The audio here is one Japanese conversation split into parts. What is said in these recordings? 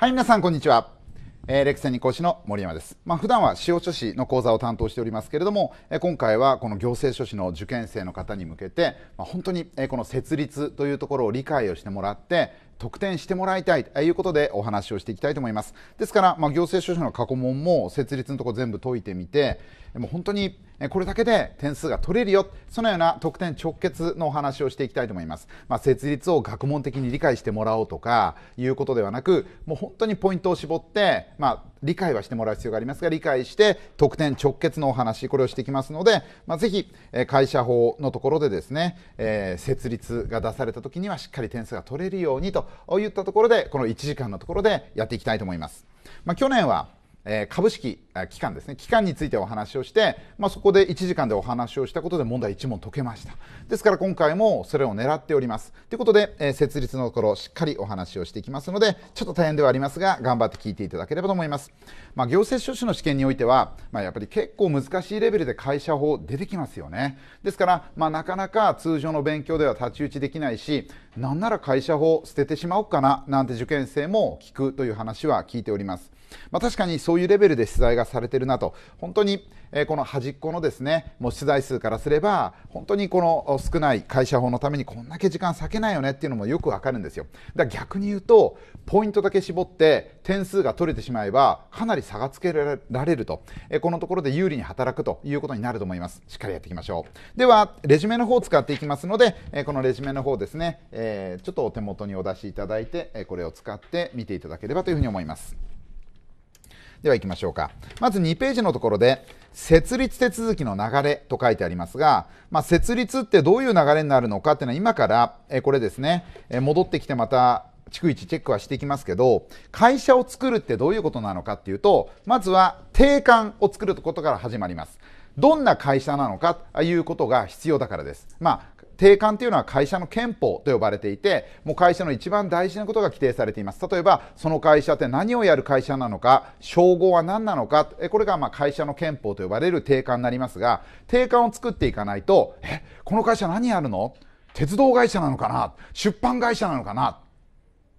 はい、皆さん、こんにちは。えー、レクセニ講師の森山です。まあ、普段は司法書士の講座を担当しておりますけれども、えー、今回はこの行政書士の受験生の方に向けて、まあ、本当に、えー、この設立というところを理解をしてもらって、得点してもらいたいということでお話をしていきたいと思います。ですから、まあ、行政書士の過去問も設立のとこ全部解いてみて、もう本当にこれだけで点数が取れるよ、そのような特典直結のお話をしていきたいと思います。まあ、設立を学問的に理解してもらおうとかいうことではなく、もう本当にポイントを絞って、まあ、理解はしてもらう必要がありますが、理解して特典直結のお話、これをしていきますので、まあ、ぜひ会社法のところでですね、えー、設立が出された時にはしっかり点数が取れるようにとといったところで、この1時間のところでやっていきたいと思います。まあ、去年はえ株式機関ですね機関についてお話をして、まあ、そこで1時間でお話をしたことで問題1問解けましたですから今回もそれを狙っておりますということで、え設立のところしっかりお話をしていきますのでちょっと大変ではありますが頑張って聞いていただければと思います、まあ、行政書士の試験においては、まあ、やっぱり結構難しいレベルで会社法出てきますよねですから、まなかなか通常の勉強では太刀打ちできないしなんなら会社法捨ててしまおうかななんて受験生も聞くという話は聞いておりますまあ、確かにそういうレベルで取材がされてるなと、本当に、えー、この端っこのですね、もう取材数からすれば、本当にこの少ない会社法のためにこんだけ時間割けないよねっていうのもよくわかるんですよ。だから逆に言うと、ポイントだけ絞って点数が取れてしまえば、かなり差がつけられると、えー、このところで有利に働くということになると思います。しっかりやっていきましょう。では、レジュメの方を使っていきますので、えー、このレジュメの方ですね、えちょっとお手元にお出しいただいて、えこれを使って見ていただければというふうに思います。では行きましょうか。まず2ページのところで、設立手続きの流れと書いてありますが、まあ、設立ってどういう流れになるのかっていうのは今から、えこれですね、え戻ってきてまた逐一チェックはしていきますけど会社を作るってどういうことなのかっていうとまずは定款を作ることから始まりますどんな会社なのかということが必要だからですまあ定款というのは会社の憲法と呼ばれていてもう会社の一番大事なことが規定されています例えばその会社って何をやる会社なのか称号は何なのかこれがま会社の憲法と呼ばれる定款になりますが定款を作っていかないとえこの会社何やるの鉄道会社なのかな出版会社なのかな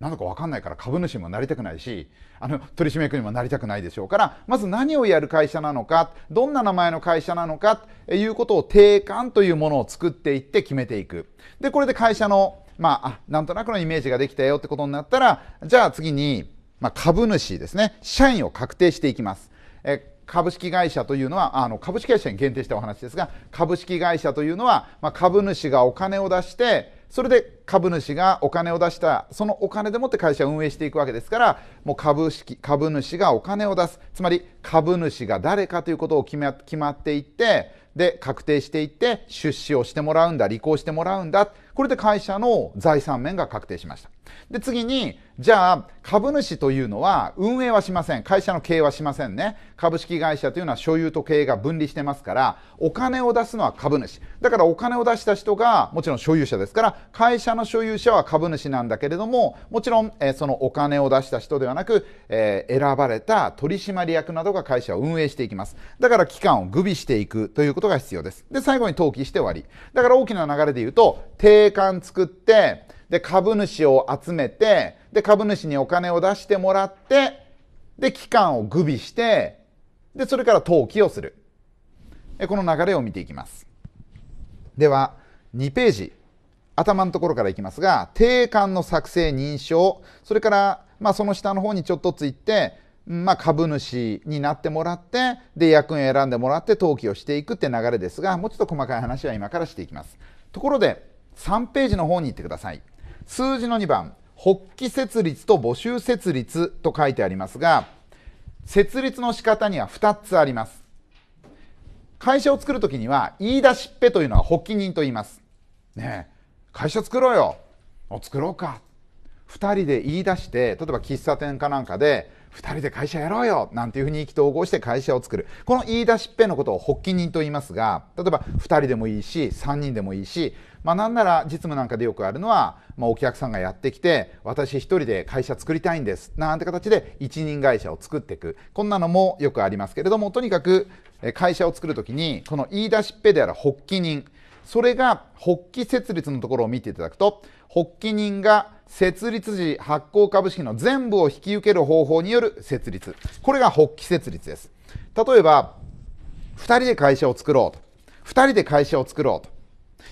なんだか分かんないから株主もなりたくないしあの取締役にもなりたくないでしょうからまず何をやる会社なのかどんな名前の会社なのかということを定款というものを作っていって決めていくでこれで会社のまあなんとなくのイメージができたよってことになったらじゃあ次に、まあ、株主ですね社員を確定していきます。え株式会社というのはあの株式会社に限定したお話ですが株式会社というのは、まあ、株主がお金を出してそれで株主がお金を出したそのお金でもって会社を運営していくわけですからもう株式株主がお金を出すつまり株主が誰かということを決ま決まっていってで確定していって出資をしてもらうんだ履行してもらうんだこれで会社の財産面が確定しました。で次にじゃあ株主というのは運営はしません会社の経営はしませんね株式会社というのは所有と経営が分離してますからお金を出すのは株主だからお金を出した人がもちろん所有者ですから会社の所有者は株主なんだけれどももちろん、えー、そのお金を出した人ではなく、えー、選ばれた取締役などが会社を運営していきますだから期間を具備していくということが必要ですで最後に登記して終わりだから大きな流れで言うと定款作ってで、株主を集めて、で、株主にお金を出してもらって、で、期間を具備して、で、それから登記をする。この流れを見ていきます。では、2ページ、頭のところからいきますが、定款の作成、認証、それから、まあ、その下の方にちょっとついて、まあ、株主になってもらってで役員を選んでもらって登記をしていくって流れですがもうちょっと細かい話は今からしていきますところで3ページの方に行ってください数字の2番発起設立と募集設立と書いてありますが設立の仕方には2つあります会社を作る時には言い出しっぺというのは発起人と言いますね会社作ろうよ作ろうか2人で言い出して例えば喫茶店かなんかで2人で会社やろうよなんていうふうに意気投合して会社を作るこの言い出しっぺのことを発起人と言いますが例えば2人でもいいし3人でもいいしまあ、なんなら実務なんかでよくあるのは、まあ、お客さんがやってきて私一人で会社作りたいんですなんて形で一人会社を作っていくこんなのもよくありますけれどもとにかく会社を作る時にこの言い出しっぺである発起人それが発起設立のところを見ていただくと発起人が設立時発行株式の全部を引き受ける方法による設立これが発起設立です例えば2人で会社を作ろうと2人で会社を作ろうと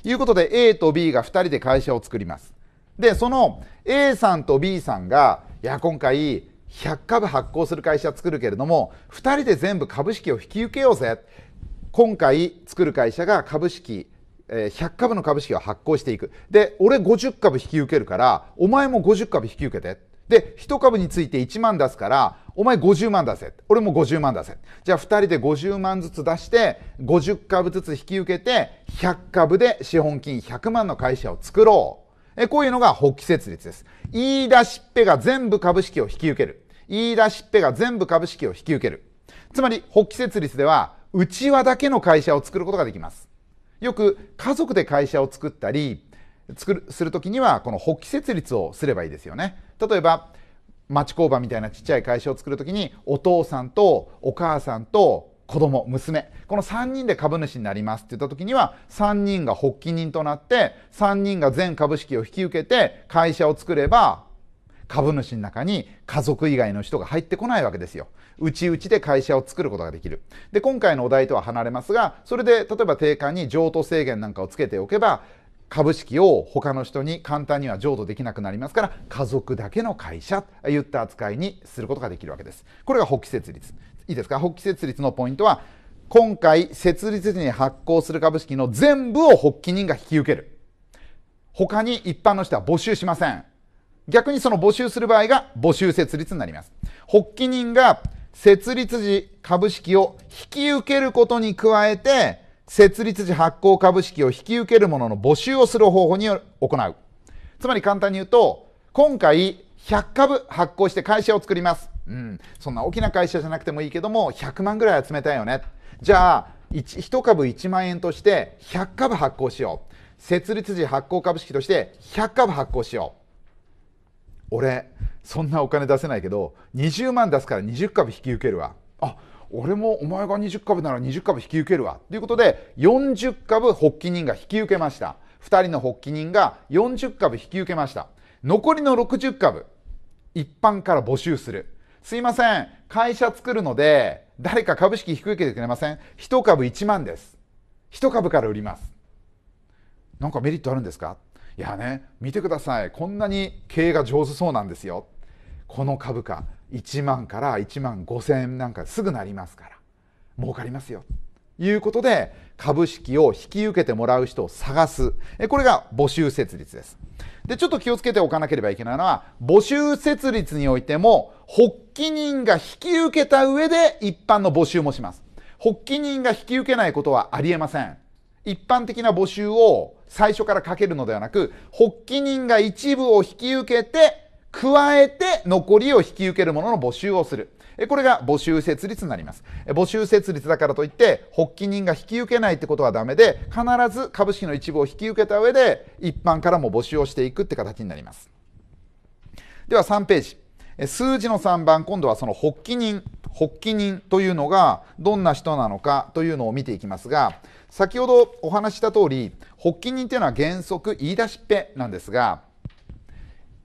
いうことで A と B が2人で会社を作りますでその A さんと B さんがいや今回100株発行する会社作るけれども2人で全部株式を引き受けようぜ今回作る会社が株式100株の株式を発行していくで俺50株引き受けるからお前も50株引き受けてで、1株について1万出すから、お前50万出せ。俺も50万出せ。じゃあ2人で50万ずつ出して、50株ずつ引き受けて、100株で資本金100万の会社を作ろう。えこういうのが発起設立です。言い出しっぺが全部株式を引き受ける。言い出しっぺが全部株式を引き受ける。つまり、発起設立では、内輪だけの会社を作ることができます。よく家族で会社を作ったり、作るするにはこの発起設立をすればいいですよね。例えば町工場みたいなちっちゃい会社を作る時にお父さんとお母さんと子供娘この3人で株主になりますって言った時には3人が発起人となって3人が全株式を引き受けて会社を作れば株主の中に家族以外の人が入ってこないわけですよ。うちうちで会社を作ることができる。で、今回のお題とは離れますが、それで例えば定価に譲渡制限なんかをつけておけば、株式を他の人に簡単には譲渡できなくなりますから家族だけの会社といった扱いにすることができるわけです。これが発起設立。いいですか発起設立のポイントは今回設立時に発行する株式の全部を発起人が引き受ける。他に一般の人は募集しません。逆にその募集する場合が募集設立になります。発起人が設立時株式を引き受けることに加えて設立時発行株式を引き受ける者の募集をする方法に行うつまり簡単に言うと今回100株発行して会社を作ります、うん、そんな大きな会社じゃなくてもいいけども100万ぐらい集めたいよねじゃあ 1, 1株1万円として100株発行しよう設立時発行株式として100株発行しよう俺そんなお金出せないけど20万出すから20株引き受けるわあ俺もお前が20株なら20株引き受けるわということで40株発起人が引き受けました2人の発起人が40株引き受けました残りの60株一般から募集するすいません会社作るので誰か株式引き受けてくれません1株1万です1株から売りますなんかメリットあるんですかいやね見てくださいこんなに経営が上手そうなんですよこの株価1万から1万5,000円なんかすぐなりますから儲かりますよということで株式を引き受けてもらう人を探すこれが募集設立ですでちょっと気をつけておかなければいけないのは募集設立においても発起人が引き受けた上で一般の募集もします発起人が引き受けないことはありえません一般的な募集を最初からかけるのではなく発起人が一部を引き受けて加えて残りを引き受ける者の募集をする。これが募集設立になります。募集設立だからといって、発起人が引き受けないってことはダメで、必ず株式の一部を引き受けた上で、一般からも募集をしていくって形になります。では3ページ。数字の3番、今度はその発起人、発起人というのがどんな人なのかというのを見ていきますが、先ほどお話した通り、発起人というのは原則言い出しっぺなんですが、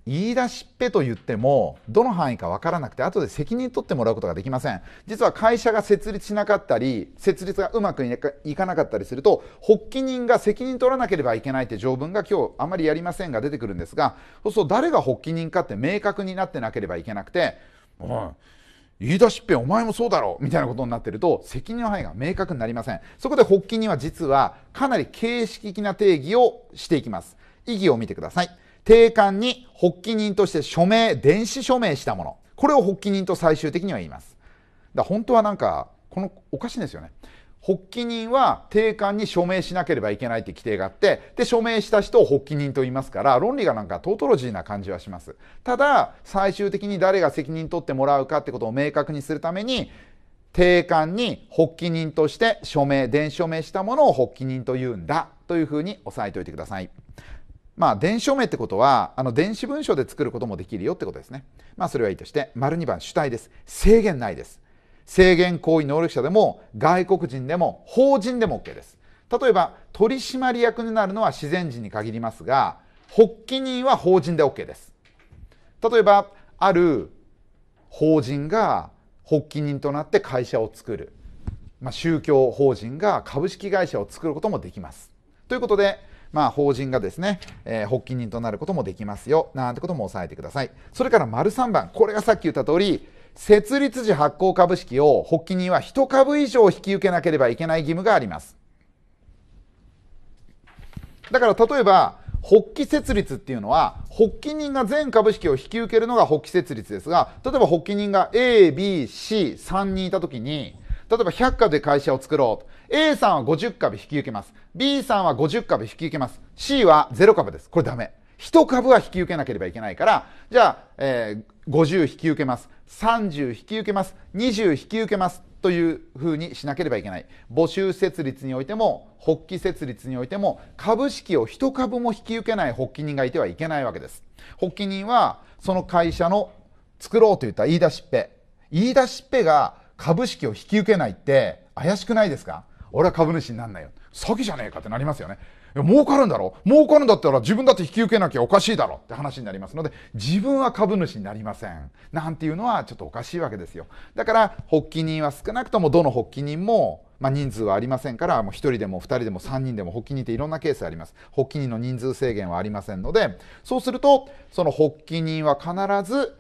言い出しっぺと言ってもどの範囲か分からなくて後で責任取ってもらうことができません実は会社が設立しなかったり設立がうまくいかなかったりすると発起人が責任取らなければいけないって条文が今日あまりやりませんが出てくるんですがそうすると誰が発起人かって明確になってなければいけなくて「おい言い出しっぺお前もそうだろみたいなことになってると責任の範囲が明確になりませんそこで発起人は実はかなり形式的な定義をしていきます意義を見てください定款に発起人として署名、電子署名したもの。これを発起人と最終的には言います。だ本当はなんか、このおかしいんですよね。発起人は定款に署名しなければいけないって規定があって、で、署名した人を発起人と言いますから、論理がなんかトートロジーな感じはします。ただ、最終的に誰が責任取ってもらうかってことを明確にするために、定款に発起人として署名、電子署名したものを発起人と言うんだというふうに押さえておいてください。まあ、電子署名ってことは、あの電子文書で作ることもできるよってことですね。まあ、それはいいとして、丸2番、主体です。制限ないです。制限行為能力者でも、外国人でも、法人でも OK です。例えば、取締役になるのは自然人に限りますが、発起人は法人で OK です。例えば、ある法人が発起人となって会社を作る。まあ、宗教法人が株式会社を作ることもできます。ということで、まあ、法人がですね、えー、発起人となることもできますよなんてことも押さえてくださいそれから丸3番これがさっき言った通り設立時発行株式を発起人は1株以上引き受けなければいけない義務がありますだから例えば発起設立っていうのは発起人が全株式を引き受けるのが発起設立ですが例えば発起人が ABC3 人いた時に例えば100株で会社を作ろうと A さんは50株引き受けます B さんは50株引き受けます。C は0株です。これダメ。1株は引き受けなければいけないから、じゃあ、えー、50引き受けます。30引き受けます。20引き受けます。というふうにしなければいけない。募集設立においても、発起設立においても、株式を1株も引き受けない発起人がいてはいけないわけです。発起人は、その会社の作ろうといった言い出しっぺ。言い出しっぺが株式を引き受けないって怪しくないですか俺は株主になんないよ。詐欺じゃねえかってなりますよね。儲かるんだろう儲かるんだったら自分だって引き受けなきゃおかしいだろって話になりますので、自分は株主になりません。なんていうのはちょっとおかしいわけですよ。だから、発起人は少なくともどの発起人も、まあ、人数はありませんから、もう1人でも2人でも3人でも発起人っていろんなケースあります。発起人の人数制限はありませんので、そうすると、その発起人は必ず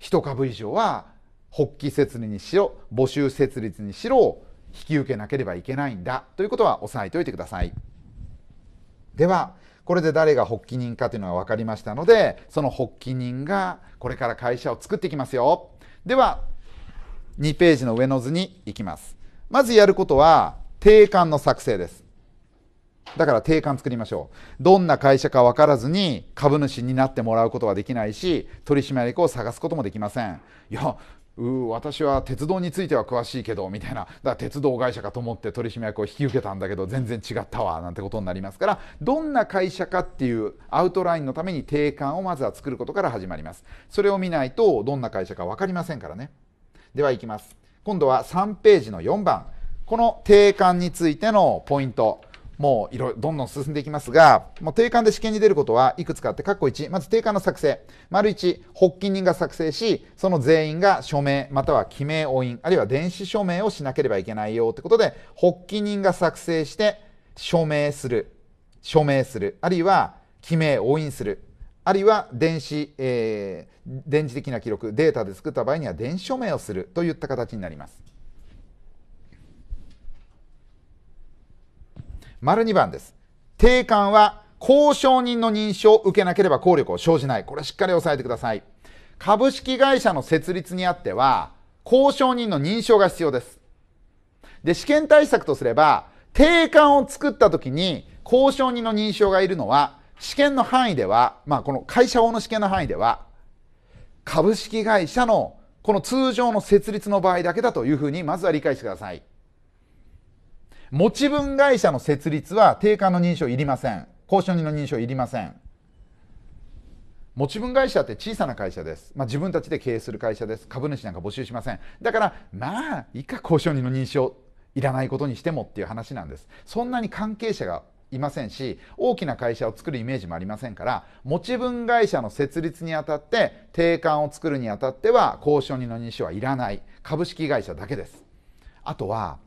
1株以上は発起設立にしろ、募集設立にしろ、引き受けなければいけないんだということは押さえておいてください。ではこれで誰が発起人かというのが分かりましたのでその発起人がこれから会社を作っていきますよ。では2ページの上の図に行きます。まずやることは定款の作成です。だから定款作りましょう。どんな会社か分からずに株主になってもらうことはできないし、取締役を探すこともできません。いや、う私は鉄道については詳しいけどみたいなだから鉄道会社かと思って取締役を引き受けたんだけど全然違ったわなんてことになりますからどんな会社かっていうアウトラインのために定款をまずは作ることから始まりますそれを見ないとどんな会社か分かりませんからねではいきます今度は3ページの4番この定款についてのポイントもういろいろどんどん進んでいきますが、もう定款で試験に出ることはいくつかあって、括弧1、まず定款の作成。丸1、発起人が作成し、その全員が署名または記名押印、あるいは電子署名をしなければいけないよってことで、発起人が作成して署名する、署名する、あるいは記名押印する。あるいは電子、えー、電磁的な記録、データで作った場合には電子署名をするといった形になります。丸2番です。定款は交渉人の認証を受けなければ効力を生じない。これしっかり押さえてください。株式会社の設立にあっては、交渉人の認証が必要です。で、試験対策とすれば、定款を作った時に交渉人の認証がいるのは、試験の範囲では、まあこの会社法の試験の範囲では、株式会社のこの通常の設立の場合だけだというふうにまずは理解してください。持ち分会社の設立は定価の認証いりません公証人の認証いりません持ち分会社って小さな会社です、まあ、自分たちで経営する会社です株主なんか募集しませんだからまあ以下公証人の認証いらないことにしてもっていう話なんですそんなに関係者がいませんし大きな会社を作るイメージもありませんから持ち分会社の設立にあたって定款を作るにあたっては公証人の認証はいらない株式会社だけですあとは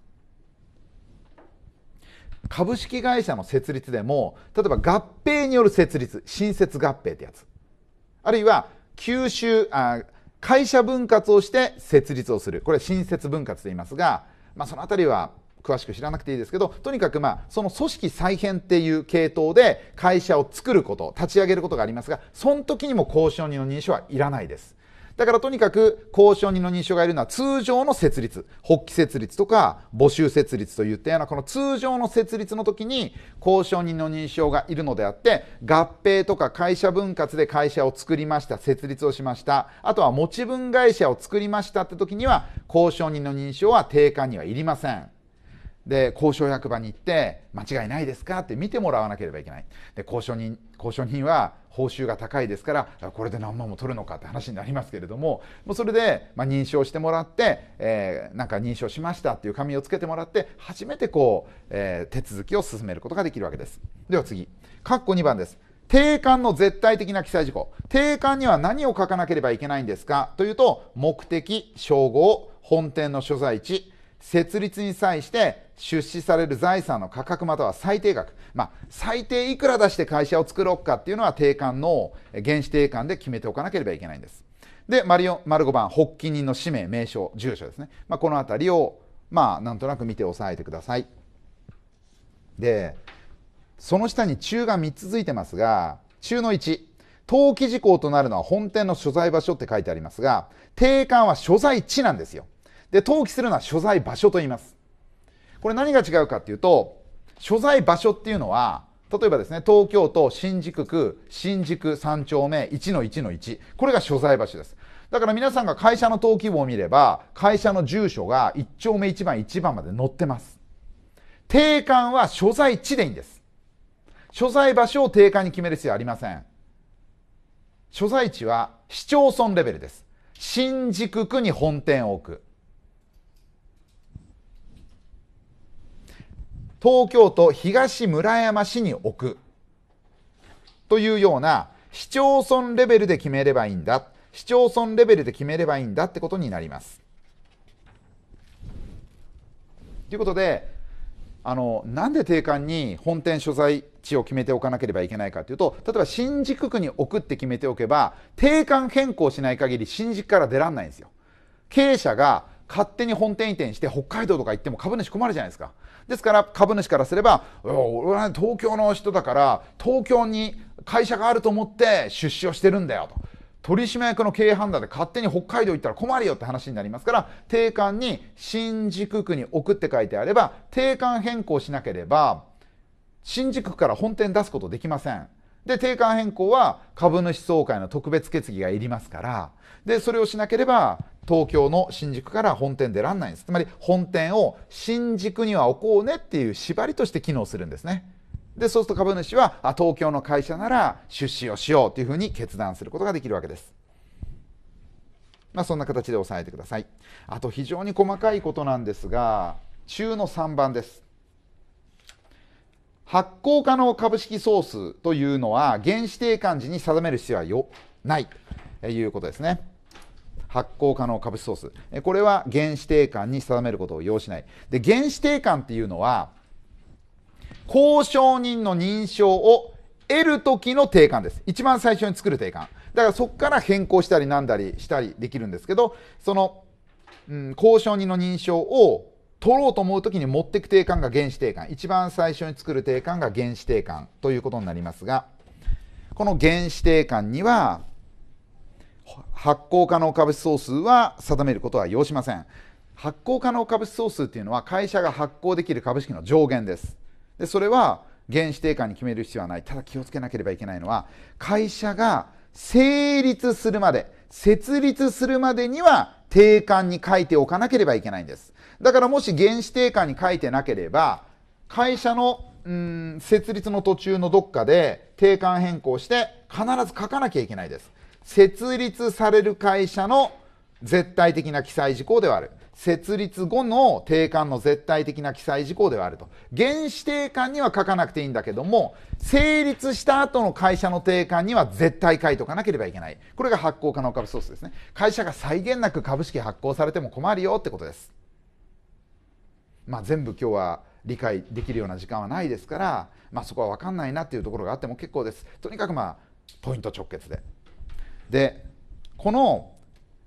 株式会社の設立でも例えば合併による設立新設合併ってやつあるいは吸収あ会社分割をして設立をするこれ新設分割と言いますが、まあ、その辺りは詳しく知らなくていいですけどとにかくまあその組織再編っていう系統で会社を作ること立ち上げることがありますがその時にも交渉人の認証はいらないですだからとにかく交渉人の認証がいるのは通常の設立、発起設立とか募集設立といったようなこの通常の設立の時に公証人の認証がいるのであって合併とか会社分割で会社を作りました、設立をしました、あとは持ち分会社を作りましたって時には公証人の認証は定款にはいりません。で交渉役場に行って間違いないですかって見てもらわなければいけないで交渉人交渉人は報酬が高いですからこれで何万も取るのかって話になりますけれどももうそれで、ま認証してもらって、えー、なんか認証しましたっていう紙をつけてもらって初めてこう、えー、手続きを進めることができるわけですでは次括弧2番です定款の絶対的な記載事項定款には何を書かなければいけないんですかというと目的称号本店の所在地設立に際して出資される財産の価格または最低額、まあ、最低いくら出して会社を作ろうかっていうのは定款の原始定款で決めておかなければいけないんです。で、丸5番、発起人の氏名、名称、住所ですね。まあ、この辺りを、まあ、なんとなく見て押さえてください。で、その下に中が3つ付いてますが、中の1、登記事項となるのは本店の所在場所って書いてありますが、定款は所在地なんですよ。で、登記するのは所在場所と言います。これ何が違うかっていうと、所在場所っていうのは、例えばですね、東京都新宿区新宿3丁目1の1の1。これが所在場所です。だから皆さんが会社の登記簿を見れば、会社の住所が1丁目1番1番まで載ってます。定款は所在地でいいんです。所在場所を定款に決める必要はありません。所在地は市町村レベルです。新宿区に本店を置く。東京都東村山市に置くというような市町村レベルで決めればいいんだ市町村レベルで決めればいいんだってことになります。ということであのなんで定款に本店所在地を決めておかなければいけないかというと例えば新宿区に置くって決めておけば定款変更しない限り新宿から出らんないんですよ。経営者が勝手に本店移転して北海道とか行っても株主困るじゃないですか。ですから株主からすれば、俺は東京の人だから東京に会社があると思って出資をしてるんだよと。取締役の経営判断で勝手に北海道行ったら困るよって話になりますから定款に新宿区に送って書いてあれば定款変更しなければ新宿区から本店出すことできませんで定款変更は株主総会の特別決議がいりますからでそれをしなければ東京の新宿から本店出らんないんですつまり本店を新宿には置こうねっていう縛りとして機能するんですねでそうすると株主はあ東京の会社なら出資をしようというふうに決断することができるわけですまあそんな形で押さえてくださいあと非常に細かいことなんですが中の3番です発行可能株式総数というのは原子定換時に定める必要はよないということですね。発行可能株式総数。これは原子定換に定めることを要しない。で、原子定換っていうのは、公証人の認証を得る時の定款です。一番最初に作る定款。だからそこから変更したりなんだりしたりできるんですけど、その、うん、交渉人の認証を取ろうと思うときに持っていく定款が原子定款一番最初に作る定款が原子定款ということになりますがこの原子定款には発行可能株式総数は定めることは要しません発行可能株式総数っていうのは会社が発行できる株式の上限ですでそれは原子定款に決める必要はないただ気をつけなければいけないのは会社が成立するまで設立するまでには定款に書いておかなければいけないんです。だからもし原始定款に書いてなければ、会社のうん設立の途中のどっかで定款変更して必ず書かなきゃいけないです。設立される会社の絶対的な記載事項ではある。設立後の定款の絶対的な記載事項ではあると。原始定款には書かなくていいんだけども、成立した後の会社の定款には絶対書いとかなければいけない。これが発行可能株ソースですね。会社が際限なく株式発行されても困るよってことです。まあ、全部今日は理解できるような時間はないですから、まあ、そこは分かんないなっていうところがあっても結構です。とにかくまあ、ポイント直結で。で、この、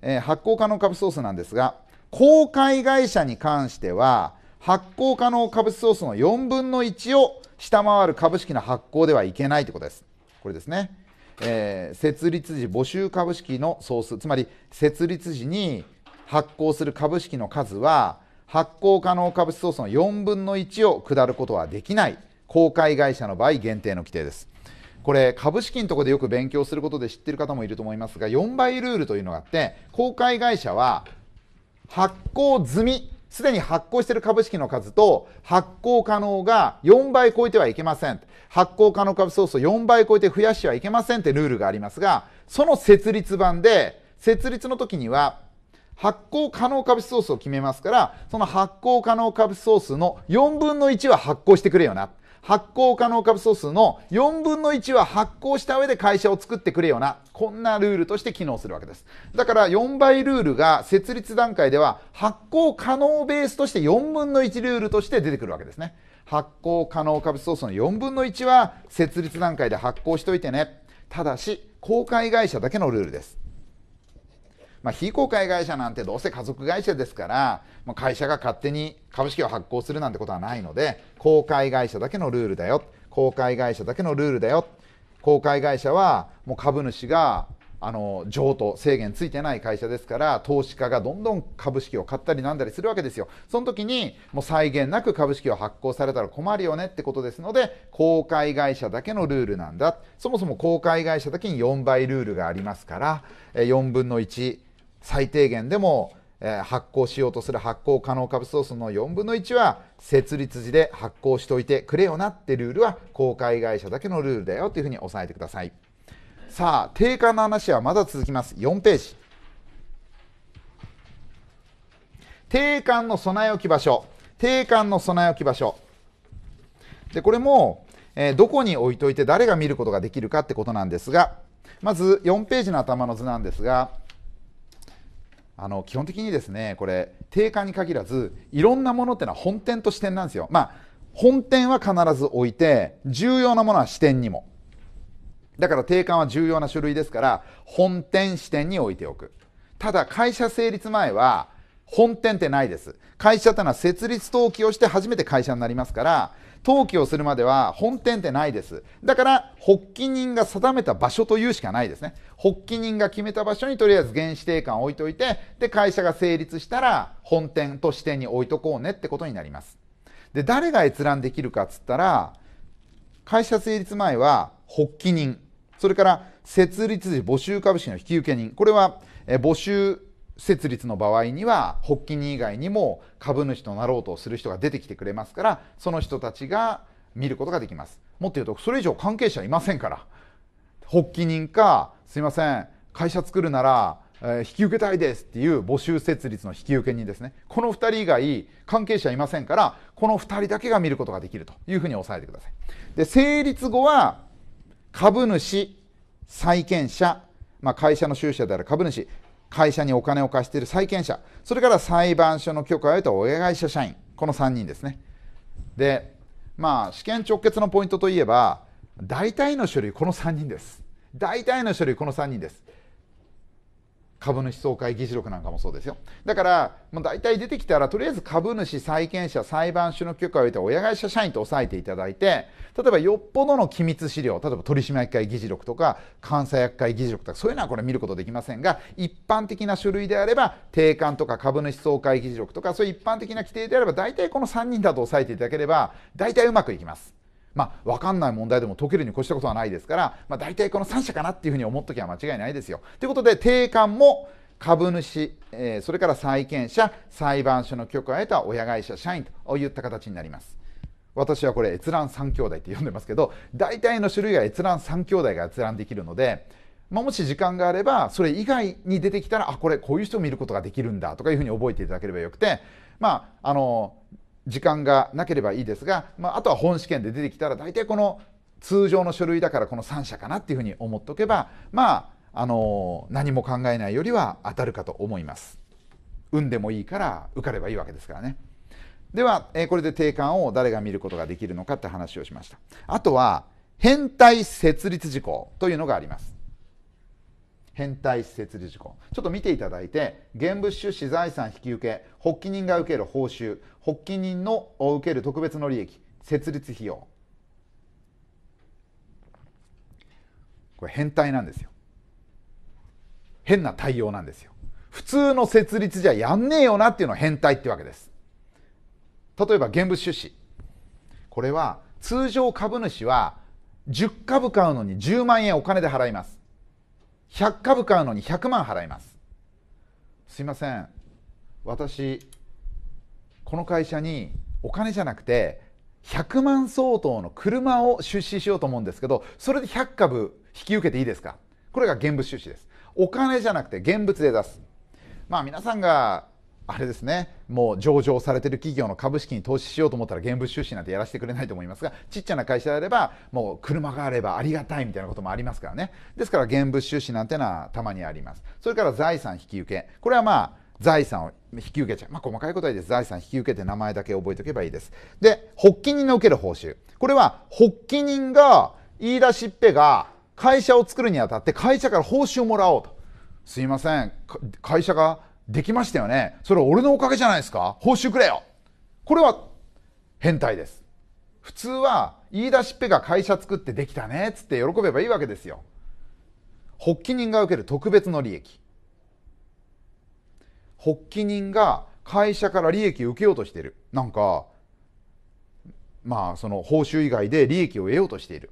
えー、発行可能株ソースなんですが、公開会社に関しては、発行可能株総数の4分の1を下回る株式の発行ではいけないということです。これですね。えー、設立時募集株式の総数、つまり設立時に発行する株式の数は、発行可能株式総数の4分の1を下ることはできない、公開会社の場合限定の規定です。これ株式のところでよく勉強することで知ってる方もいると思いますが4倍ルールというのがあって公開会社は発行済み、すでに発行している株式の数と発行可能が4倍超えてはいけません。発行可能株総数を4倍超えて増やしてはいけませんってルールがありますが、その設立版で、設立の時には発行可能株総数を決めますから、その発行可能株総数の4分の1は発行してくれよな。発行可能株総数の4分の1は発行した上で会社を作ってくれよな。こんなルールとして機能するわけです。だから4倍ルールが設立段階では発行可能ベースとして4分の1ルールとして出てくるわけですね。発行可能株総数の4分の1は設立段階で発行しといてね。ただし、公開会社だけのルールです。まあ、非公開会社なんてどうせ家族会社ですから、まあ、会社が勝手に株式を発行するなんてことはないので公開会社だけのルールだよ公開会社だけのルールだよ公開会社はもう株主があの譲渡制限ついてない会社ですから投資家がどんどん株式を買ったりなんだりするわけですよその時にもう際限なく株式を発行されたら困るよねってことですので公開会社だけのルールなんだそもそも公開会社だけに4倍ルールがありますから4分の1最低限でも発行しようとする発行可能株総数の4分の1は設立時で発行しておいてくれよなってルールは公開会社だけのルールだよというふうに押さえてくださいさあ定価の話はまだ続きます4ページ定款の備え置き場所定款の備え置き場所でこれも、えどこに置いといて誰が見ることができるかってことなんですがまず4ページの頭の図なんですがあの基本的にですねこれ定価に限らずいろんなものってのは本店と支店なんですよまあ本店は必ず置いて重要なものは支店にもだから定款は重要な種類ですから本店支店に置いておくただ会社成立前は本店ってないです会社ってのは設立登記をして初めて会社になりますから登記をするまでは本店ってないです。だから、発起人が定めた場所というしかないですね。発起人が決めた場所にとりあえず原始定款を置いといて、で、会社が成立したら、本店と支店に置いとこうねってことになります。で、誰が閲覧できるかっつったら、会社成立前は、発起人、それから設立時募集株式の引受人、これは、え募集設立の場合には発起人以外にも株主となろうとする人が出てきてくれますからその人たちが見ることができますもっと言うとそれ以上関係者いませんから発起人かすいません会社作るなら、えー、引き受けたいですっていう募集設立の引き受け人ですねこの2人以外関係者いませんからこの2人だけが見ることができるというふうに押さえてくださいで成立後は株主債権者まあ、会社の収支者である株主会社にお金を貸している債権者、それから裁判所の許可を得た親会社社員、この3人ですね。で、まあ、試験直結のポイントといえば、大体の書類、この3人です。大体の書類、この3人です。株主総会議事録なんかもそうですよ。だから、もう大体出てきたら、とりあえず株主、債権者、裁判所の許可を得て、親会社社員と押さえていただいて、例えばよっぽどの機密資料、例えば取締役会議事録とか、監査役会議事録とか、そういうのはこれ見ることできませんが、一般的な書類であれば、定款とか株主総会議事録とか、そういう一般的な規定であれば、大体この3人だと押さえていただければ、大体うまくいきます。まあ、分かんない問題でも解けるに越したことはないですから、まあ、大体この3社かなっていうふうに思っときゃ間違いないですよ。ということで定款も株主、えー、それから債権者裁判所の許可を得た親会社社員といった形になります。私はこれ閲覧3兄弟って呼んでますけど大体の種類が閲覧3兄弟が閲覧できるので、まあ、もし時間があればそれ以外に出てきたらあこれこういう人を見ることができるんだとかいうふうに覚えていただければよくてまああの時間がなければいいですが、まあ、あとは本試験で出てきたら大体この通常の書類だからこの3社かなっていうふうに思っとけばまあ、あのー、何も考えないよりは当たるかと思います。運でもいいから受かればいいわけですからね。では、えー、これで定款を誰が見ることができるのかって話をしました。あとは変態設立事項というのがあります。変態施設理事項ちょっと見ていただいて現物出資財産引き受け発起人が受ける報酬発起人の受ける特別の利益設立費用これ変態なんですよ変な対応なんですよ普通の設立じゃやんねえよなっていうのは変態ってわけです例えば現物出資これは通常株主は10株買うのに10万円お金で払います100株買うのに100万払いますすいません私この会社にお金じゃなくて100万相当の車を出資しようと思うんですけどそれで100株引き受けていいですかこれが現物出資ですお金じゃなくて現物で出すまあ皆さんがあれですねもう上場されてる企業の株式に投資しようと思ったら現物出資なんてやらせてくれないと思いますがちっちゃな会社であればもう車があればありがたいみたいなこともありますからねですから現物出資なんてのはたまにありますそれから財産引き受けこれはまあ財産を引き受けちゃう、まあ、細かいことはいいです財産引き受けて名前だけ覚えておけばいいですで発起人の受ける報酬これは発起人が言い出しっぺが会社を作るにあたって会社から報酬をもらおうとすいません会社ができましたよね。それ俺のおかげじゃないですか。報酬くれよ。これは変態です。普通は言い出しっぺが会社作ってできたねっつって喜べばいいわけですよ。発起人が受ける特別の利益。発起人が会社から利益を受けようとしている。なんか、まあその報酬以外で利益を得ようとしている。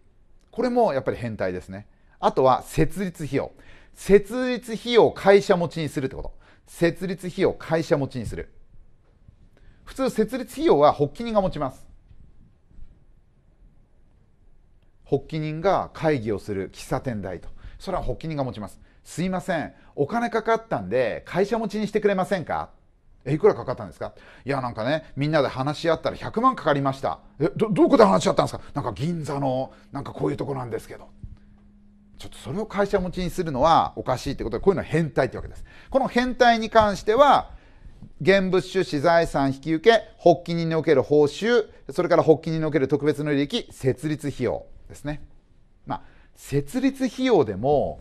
これもやっぱり変態ですね。あとは設立費用。設立費用を会社持ちにするってこと。設立費用会社持ちにする普通設立費用は発起人が持ちます発起人が会議をする喫茶店代とそれは発起人が持ちますすいませんお金かかったんで会社持ちにしてくれませんかえいくらかかったんですかいやなんかねみんなで話し合ったら100万かかりましたえどどこで話し合ったんですかなんか銀座のなんかこういうとこなんですけどちょっとそれを会社持ちにするのはおかしいってことでこういうのは変態ってわけです。この変態に関しては現物収資財産引き受け発起人における報酬それから発起人における特別の利益設立費用ですね。まあ設立費用でも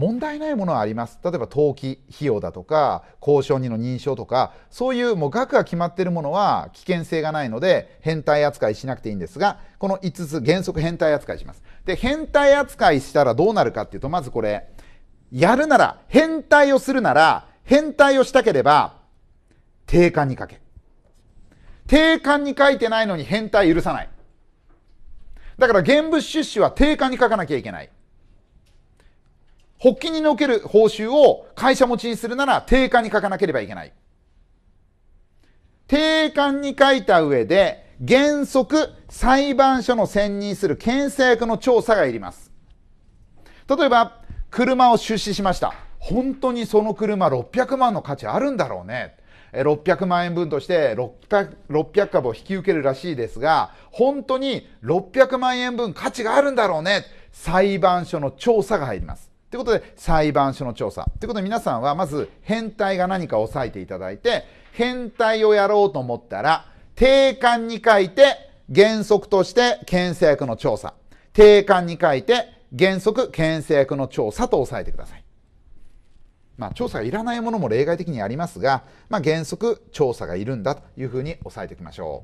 問題ないものはあります例えば登記費用だとか交渉人の認証とかそういうもう額が決まっているものは危険性がないので変態扱いしなくていいんですがこの5つ原則変態扱いしますで変態扱いしたらどうなるかっていうとまずこれやるなら変態をするなら変態をしたければ定款にかけ定款に書いてないのに変態許さないだから現物出資は定款に書かなきゃいけない発起人における報酬を会社持ちにするなら定款に書かなければいけない。定款に書いた上で、原則裁判所の選任する検査役の調査がいります。例えば、車を出資しました。本当にその車600万の価値あるんだろうね。600万円分として 600, 600株を引き受けるらしいですが、本当に600万円分価値があるんだろうね。裁判所の調査が入ります。ということで、裁判所の調査。ということで、皆さんはまず、変態が何か押さえていただいて、変態をやろうと思ったら、定款に書いて、原則として検査役の調査。定款に書いて、原則検査役の調査と押さえてください。まあ、調査がいらないものも例外的にありますが、まあ、原則調査がいるんだというふうに押さえておきましょ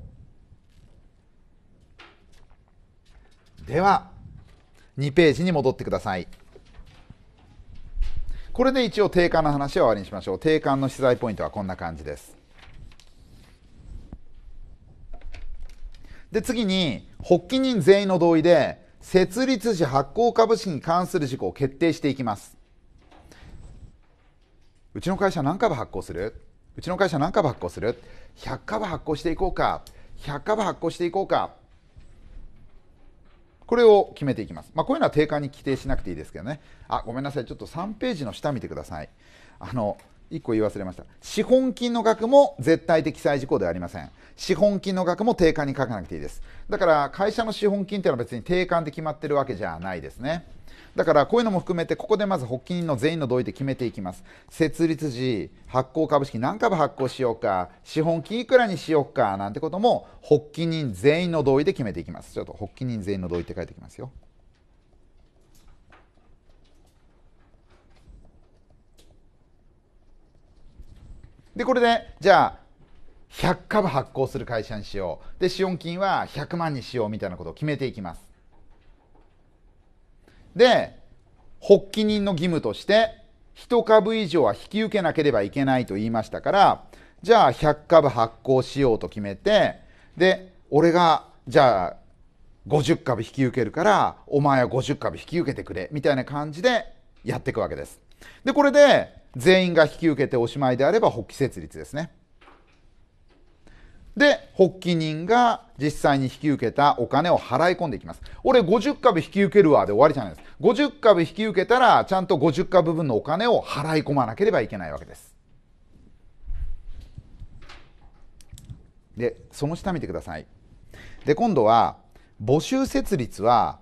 う。では、2ページに戻ってください。これで一応定款の話終わりにしましょう定款の資材ポイントはこんな感じですで次に発起人全員の同意で設立時発行株式に関する事項を決定していきますうちの会社何株発行するうちの会社何株発行する100株発行していこうか100株発行していこうかこれを決めていきます。まあ、こういうのは定価に規定しなくていいですけどね。あ、ごめんなさい。ちょっと3ページの下見てください。あの、1個言い忘れました資本金の額も絶対的記載事項ではありません資本金の額も定款に書かなくていいですだから会社の資本金っていうのは別に定款で決まってるわけじゃないですねだからこういうのも含めてここでまず発起人の全員の同意で決めていきます設立時発行株式何株発行しようか資本金いくらにしようかなんてことも発起人全員の同意で決めていきますちょっと発起人全員の同意って書いておきますよでこれでじゃあ100株発行する会社にしようで資本金は100万にしようみたいなことを決めていきますで発起人の義務として1株以上は引き受けなければいけないと言いましたからじゃあ100株発行しようと決めてで俺がじゃあ50株引き受けるからお前は50株引き受けてくれみたいな感じでやっていくわけですでこれで全員が引き受けておしまいであれば発起設立ですね。で、発起人が実際に引き受けたお金を払い込んでいきます。俺50株引き受けるわで終わりじゃないです。50株引き受けたら、ちゃんと50株分のお金を払い込まなければいけないわけです。で、その下見てください。で、今度は、募集設立は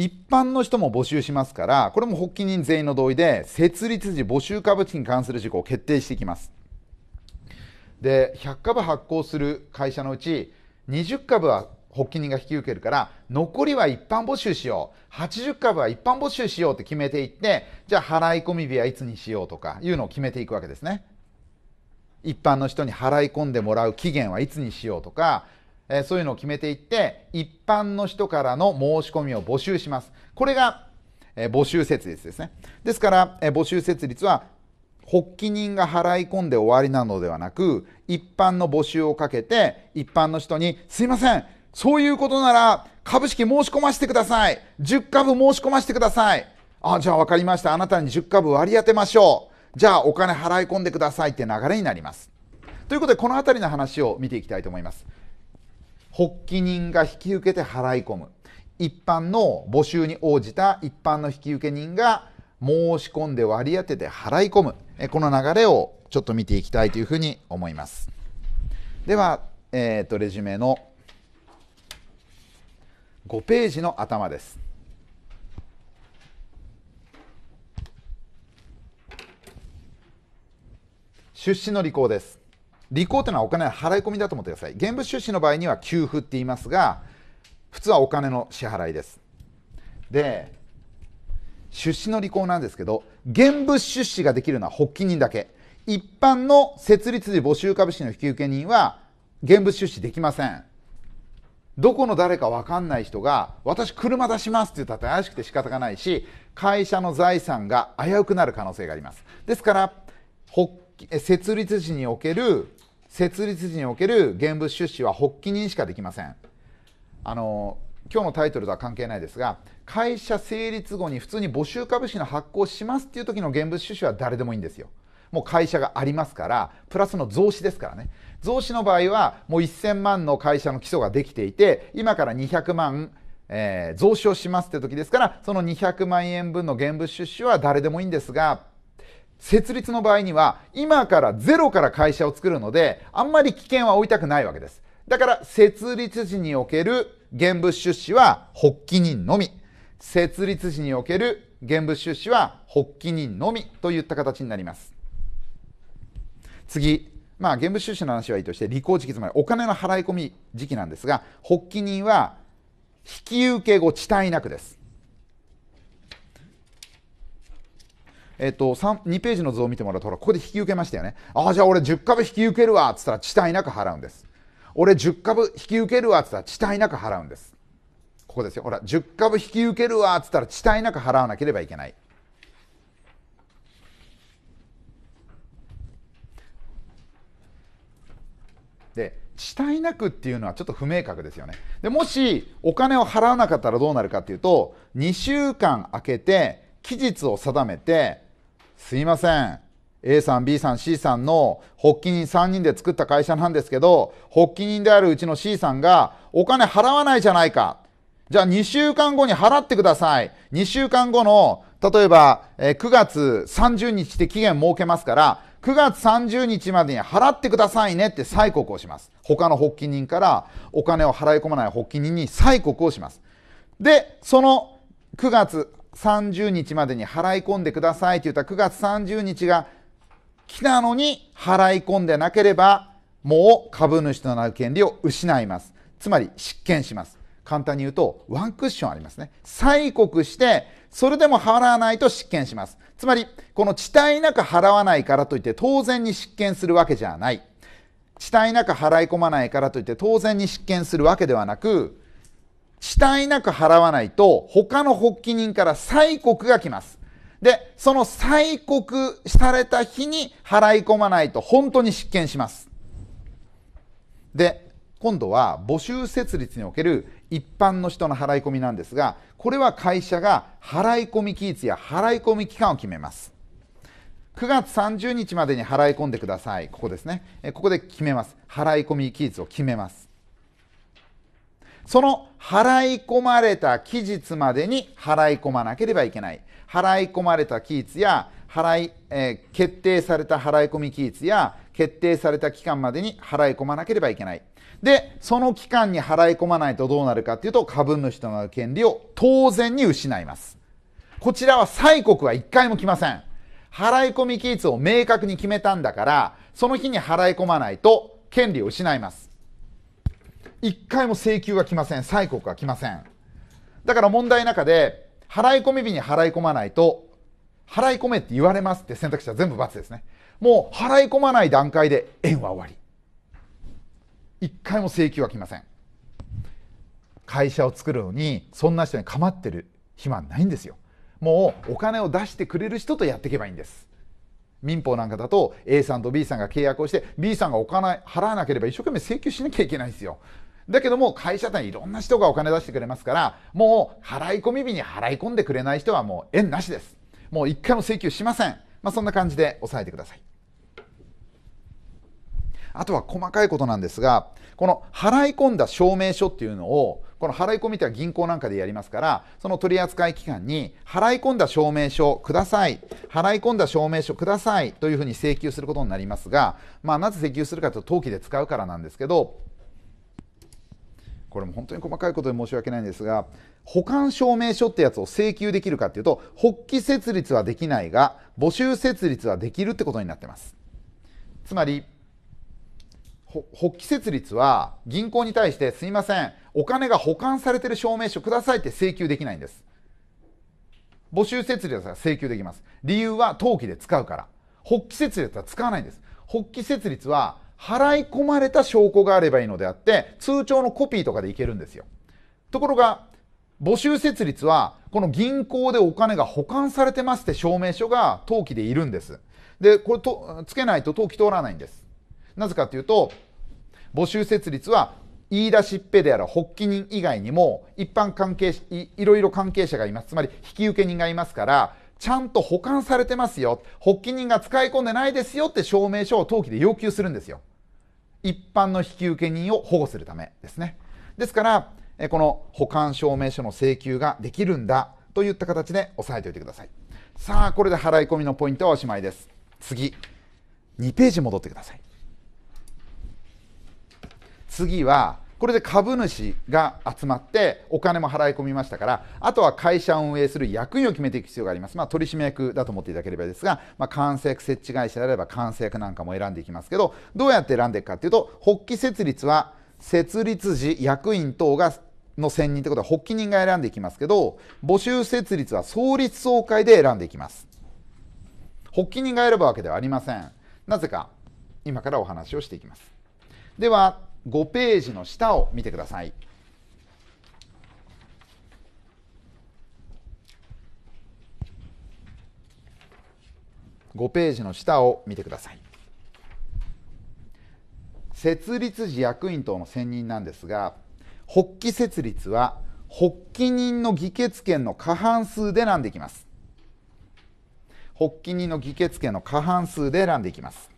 一般の人も募集しますから、これも発起人全員の同意で、設立時募集株式に関する事項を決定していきます。で、100株発行する会社のうち、20株は発起人が引き受けるから、残りは一般募集しよう。80株は一般募集しようって決めていって、じゃあ払い込み日はいつにしようとかいうのを決めていくわけですね。一般の人に払い込んでもらう期限はいつにしようとか、えそういうのを決めていって一般の人からの申し込みを募集しますこれが、え募集設立ですねですから、え募集設立は発起人が払い込んで終わりなのではなく一般の募集をかけて一般の人に「すいませんそういうことなら株式申し込ませてください10株申し込ませてください」あじゃあ分かりましたあなたに10株割り当てましょうじゃあお金払い込んでくださいって流れになりますということでこの辺りの話を見ていきたいと思います発起人が引き受けて払い込む。一般の募集に応じた一般の引き受け人が申し込んで割り当てて払い込む。この流れをちょっと見ていきたいというふうに思います。では、えーと、とレジュメの5ページの頭です。出資の履行です。履行というのはお金の払い込みだと思ってください。現物出資の場合には給付って言いますが、普通はお金の支払いです。で、出資の履行なんですけど、現物出資ができるのは発起人だけ。一般の設立時募集株式の引き受け人は現物出資できません。どこの誰か分かんない人が私車出しますって言ったって怪しくて仕方がないし会社の財産が危うくなる可能性がありますですから設立時における設立時における現物出資は発起人しかできませんあの今日のタイトルとは関係ないですが会社成立後に普通に募集株式の発行しますっていう時の現物出資は誰でもいいんですよもう会社がありますからプラスの増資ですからね増資の場合はもう1000万の会社の基礎ができていて今から200万えー、増資をしますって時ですからその200万円分の現物出資は誰でもいいんですが設立の場合には今からゼロから会社を作るのであんまり危険は負いたくないわけですだから設立時における現物出資は発起人のみ設立時における現物出資は発起人のみといった形になります次まあ現物出資の話はいいとして履行時期つまりお金の払い込み時期なんですが発起人は引き受け後遅滞なくですえっと、2ページの図を見てもらうと、ほら、ここで引き受けましたよね。ああ、じゃあ俺10株引き受けるわ、っつったら、地単なく払うんです。俺10株引き受けるわ、っつったら、地単なく払うんです。ここですよ。ほら、10株引き受けるわ、っつったら、地単なく払わなければいけない。で地帯なくっていうのはちょっと不明確ですよねでもしお金を払わなかったらどうなるかっていうと2週間空けて期日を定めてすいません A さん B さん C さんの発起人3人で作った会社なんですけど発起人であるうちの C さんがお金払わないじゃないかじゃあ2週間後に払ってください2週間後の例えば9月30日って期限設けますから9月30日までに払ってくださいねって催告をします他の発起人からお金を払い込まない発起人に催告をしますでその9月30日までに払い込んでくださいと言った9月30日が来たのに払い込んでなければもう株主となる権利を失いますつまり失権します簡単に言うとワンクッションありますね催告してそれでも払わないと失権しますつまりこの遅滞なく払わないからといって当然に失権するわけじゃない遅滞なく払い込まないからといって当然に失権するわけではなく遅滞なく払わないと、他の発起人から催告が来ます。で、その催告された日に払い込まないと、本当に失権します。で、今度は募集設立における一般の人の払い込みなんですが、これは会社が払い込み期日や払い込み期間を決めます。9月30日までに払い込んでください。ここですね。ここで決めます。払い込み期日を決めます。その払い込まれた期日までに払い込まなければいけない。払い込まれた期日や払い、えー、決定された払い込み期日や決定された期間までに払い込まなければいけない。で、その期間に払い込まないとどうなるかっていうと、株主となる権利を当然に失います。こちらは催告は一回も来ません。払い込み期日を明確に決めたんだから、その日に払い込まないと権利を失います。一回も請求が来ません催告が来ませんだから問題の中で払い込み日に払い込まないと払い込めって言われますって選択肢は全部×ですねもう払い込まない段階で円は終わり一回も請求は来ません会社を作るのにそんな人に構ってる暇はないんですよもうお金を出してくれる人とやっていけばいいんです民法なんかだと A さんと B さんが契約をして B さんがお金払わなければ一生懸命請求しなきゃいけないんですよだけども会社単位いろんな人がお金出してくれますからもう払い込み日に払い込んでくれない人はもう縁なしですもう1回も請求しません、まあ、そんな感じで抑えてくださいあとは細かいことなんですがこの払い込んだ証明書っていうのをこの払い込みっては銀行なんかでやりますからその取扱機関に払い込んだ証明書ください払い込んだ証明書くださいというふうに請求することになりますが、まあ、なぜ請求するかというと登記で使うからなんですけどこれも本当に細かいことで申し訳ないんですが保管証明書ってやつを請求できるかっていうと発起設立はできないが募集設立はできるってことになってますつまり発起設立は銀行に対してすいませんお金が保管されてる証明書くださいって請求できないんです募集設立は請求できます理由は登記で使うから発起設立は使わないんです発起設立は払い込まれた証拠があればいいのであって通帳のコピーとかでいけるんですよところが募集設立はこの銀行でお金が保管されてますって証明書が登記でいるんですでこれとつけないと登記通らないんですなぜかというと募集設立は言い出しっぺである発起人以外にも一般関係いいろいろ関係者がいますつまり引受人がいますからちゃんと保管されてますよ発起人が使い込んでないですよって証明書を登記で要求するんですよ一般の引受人を保護するためですね。ですから、この保管証明書の請求ができるんだといった形で押さえておいてください。さあ、これで払い込みのポイントはおしまいです。次、2ページ戻ってください。次は、これで株主が集まってお金も払い込みましたから、あとは会社を運営する役員を決めていく必要があります。まあ、取締役だと思っていただければですが、まあ、関西設置会社であれば関西役なんかも選んでいきますけど、どうやって選んでいくかというと、発起設立は設立時役員等がの選任ということは発起人が選んでいきますけど、募集設立は創立総会で選んでいきます。発起人が選ぶわけではありません。なぜか、今からお話をしていきます。では、5ページの下を見てください。5ページの下を見てください。設立時役員等の選任なんですが、発起設立は発起人の議決権の過半数で選んでいきます。発起人の議決権の過半数で選んでいきます。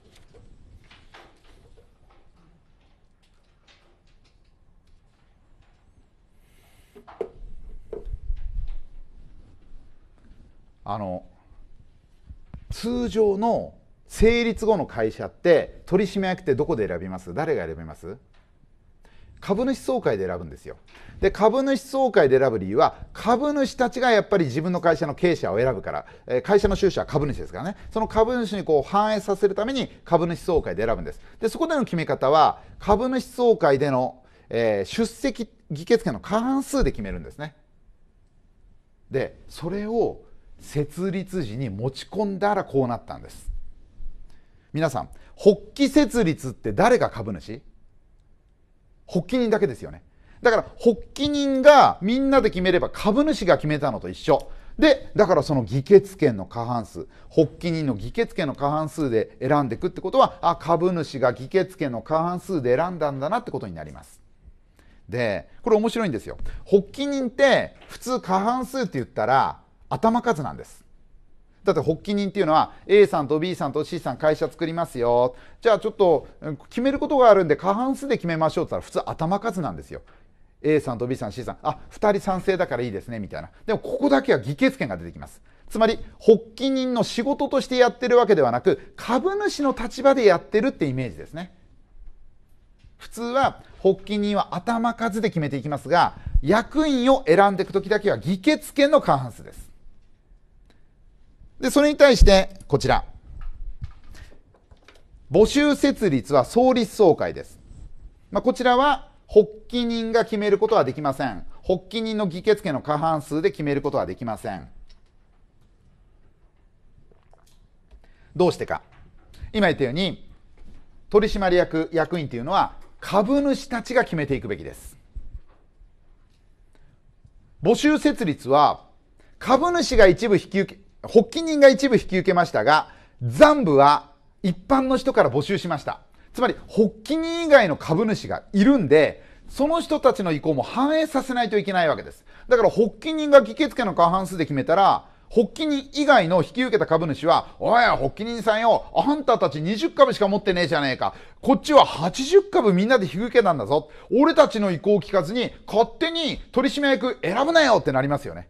あの通常の成立後の会社って取締役ってどこで選びます誰が選びます株主総会で選ぶんですよで株主総会で選ぶ理由は株主たちがやっぱり自分の会社の経営者を選ぶから、えー、会社の収支は株主ですからねその株主にこう反映させるために株主総会で選ぶんですでそこでの決め方は株主総会での、えー、出席議決権の過半数で決めるんですねでそれを設立時に持ち込んだらこうなったんです皆さん発起設立って誰が株主発起人だけですよねだから発起人がみんなで決めれば株主が決めたのと一緒でだからその議決権の過半数発起人の議決権の過半数で選んでいくってことはあ株主が議決権の過半数で選んだんだなってことになりますでこれ面白いんですよ発起人って普通過半数って言ったら頭数なんです。だって発起人っていうのは A さんと B さんと C さん会社作りますよじゃあちょっと決めることがあるんで過半数で決めましょうって言ったら普通頭数なんですよ。A さんと B さん C さんあ2人賛成だからいいですねみたいなでもここだけは議決権が出てきますつまり発起人の仕事としてやってるわけではなく株主の立場でやってるってイメージですね普通は発起人は頭数で決めていきますが役員を選んでいく時だけは議決権の過半数ですで、それに対して、こちら。募集設立は創立総会です。まあ、こちらは、発起人が決めることはできません。発起人の議決権の過半数で決めることはできません。どうしてか。今言ったように、取締役役員というのは、株主たちが決めていくべきです。募集設立は、株主が一部引き受け、発起人が一部引き受けましたが、残部は一般の人から募集しました。つまり、発起人以外の株主がいるんで、その人たちの意向も反映させないといけないわけです。だから、発起人が議決権の過半数で決めたら、発起人以外の引き受けた株主は、おい、発起人さんよ、あんたたち20株しか持ってねえじゃねえか。こっちは80株みんなで引き受けたんだぞ。俺たちの意向を聞かずに、勝手に取締役選ぶなよってなりますよね。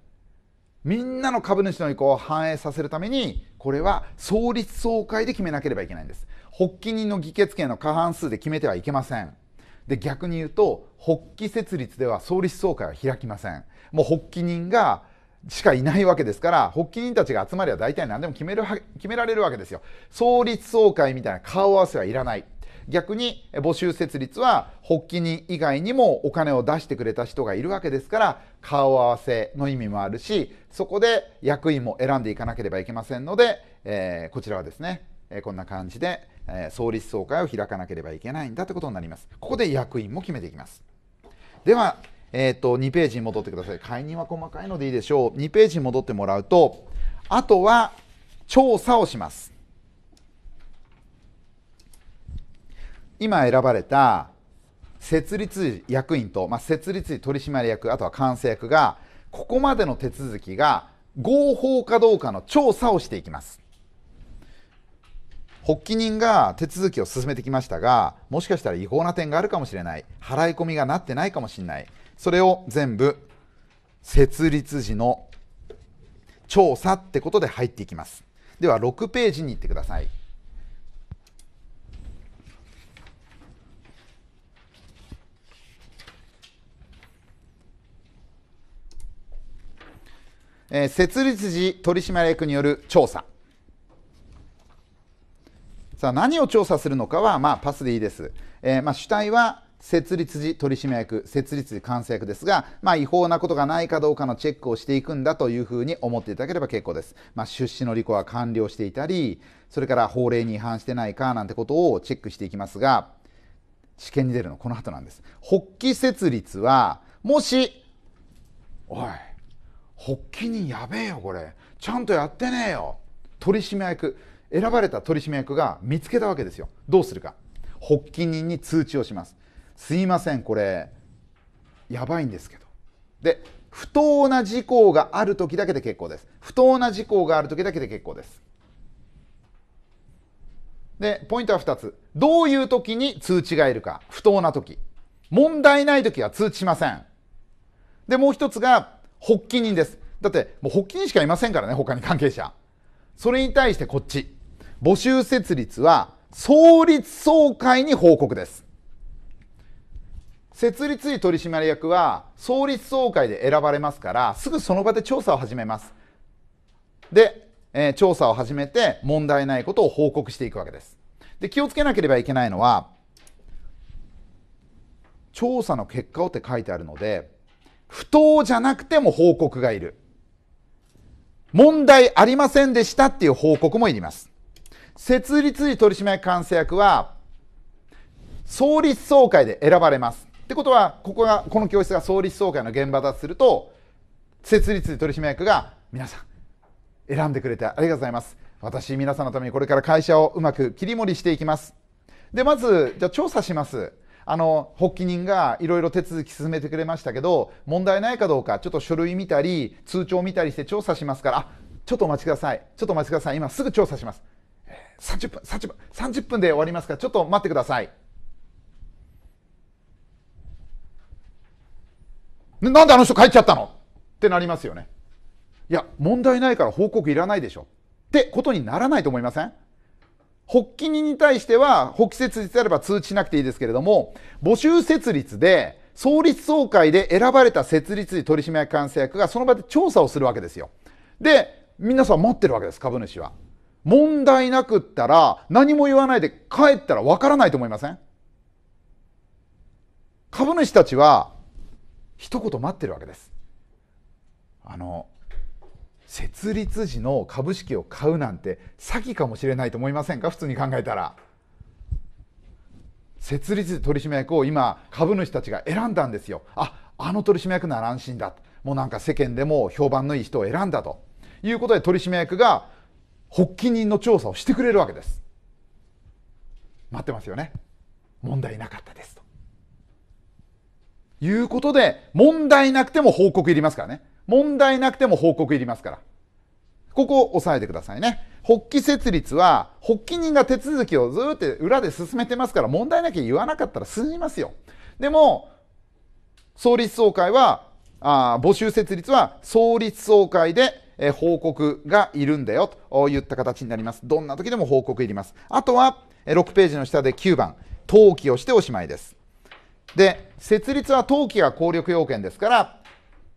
みんなの株主の意向を反映させるためにこれは創立総会で決めなければいけないんです発起人の議決権の過半数で決めてはいけませんで逆に言うと発起設立では創立総会は開きませんもう発起人がしかいないわけですから発起人たちが集まりは大体何でも決める決められるわけですよ創立総会みたいな顔合わせはいらない逆に募集設立は発起人以外にもお金を出してくれた人がいるわけですから顔合わせの意味もあるしそこで役員も選んでいかなければいけませんので、えー、こちらはですね、えこんな感じで、え創立総会を開かなければいけないんだということになりますここで役員も決めていきますでは、えーと2ページに戻ってください解任は細かいのでいいでしょう2ページに戻ってもらうとあとは調査をします今選ばれた設立役員と、まあ、設立取締役あとは監査役がここまでの手続きが合法かどうかの調査をしていきます発起人が手続きを進めてきましたがもしかしたら違法な点があるかもしれない払い込みがなってないかもしれないそれを全部設立時の調査ってことで入っていきますでは6ページに行ってくださいえー、設立時取締役による調査さあ何を調査するのかは、まあ、パスでいいです、えーまあ、主体は設立時取締役設立時監査役ですが、まあ、違法なことがないかどうかのチェックをしていくんだというふうに思っていただければ結構です、まあ、出資の履行は完了していたりそれから法令に違反してないかなんてことをチェックしていきますが試験に出るのこの後なんです発起設立はもしおい発起人やべえよこれちゃんとやってねえよ取締役選ばれた取締役が見つけたわけですよどうするか発起人に通知をしますすいませんこれやばいんですけどで不当な事項がある時だけで結構です不当な事項がある時だけで結構ですでポイントは2つどういう時に通知がいるか不当な時問題ない時は通知しませんでもう一つが発起人です。だって、もう発起人しかいませんからね、他に関係者。それに対してこっち。募集設立は、創立総会に報告です。設立医取締役は創立総会で選ばれますからすぐその場で調査を始めますで、えー、調査を始めて問題ないことを報告していくわけですで気をつけなければいけないのは調査の結果をって書いてあるので不当じゃなくても報告がいる。問題ありませんでしたっていう報告もいります。設立時取締役監査役は、創立総会で選ばれます。ってことは、ここが、この教室が創立総会の現場だとすると、設立時取締役が、皆さん、選んでくれてありがとうございます。私、皆さんのためにこれから会社をうまく切り盛りしていきます。で、まず、じゃあ調査します。あの発起人がいろいろ手続き進めてくれましたけど問題ないかどうかちょっと書類見たり通帳見たりして調査しますからあちょっとお待ちくださいちょっとお待ちください今すぐ調査します30分30分30分で終わりますからちょっと待ってくださいなんであの人帰っちゃったのってなりますよねいや問題ないから報告いらないでしょってことにならないと思いません発起人に対しては、北設立であれば通知しなくていいですけれども、募集設立で、創立総会で選ばれた設立時取締役監査役がその場で調査をするわけですよ。で、皆さん待ってるわけです、株主は。問題なくったら、何も言わないで帰ったらわからないと思いません株主たちは、一言待ってるわけです。あの、設立時の株式を買うなんて詐欺かもしれないと思いませんか普通に考えたら設立取締役を今株主たちが選んだんですよああの取締役なら安心だもうなんか世間でも評判のいい人を選んだということで取締役が発起人の調査をしてくれるわけです待ってますよね問題なかったですいうことで、問題なくても報告いりますからね。問題なくても報告いりますから。ここを押さえてくださいね。発起設立は、発起人が手続きをずっと裏で進めてますから、問題なきゃ言わなかったら進みますよ。でも、創立総会は、あ募集設立は創立総会で、え報告がいるんだよといった形になります。どんな時でも報告いります。あとは、6ページの下で9番、登記をしておしまいです。で、設立は登記が効力要件ですから、